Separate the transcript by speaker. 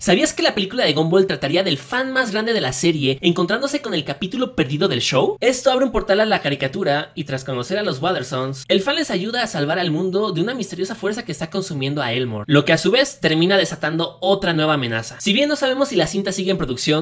Speaker 1: ¿Sabías que la película de Gumball trataría del fan más grande de la serie encontrándose con el capítulo perdido del show? Esto abre un portal a la caricatura y tras conocer a los Watersons, el fan les ayuda a salvar al mundo de una misteriosa fuerza que está consumiendo a Elmore, lo que a su vez termina desatando otra nueva amenaza. Si bien no sabemos si la cinta sigue en producción,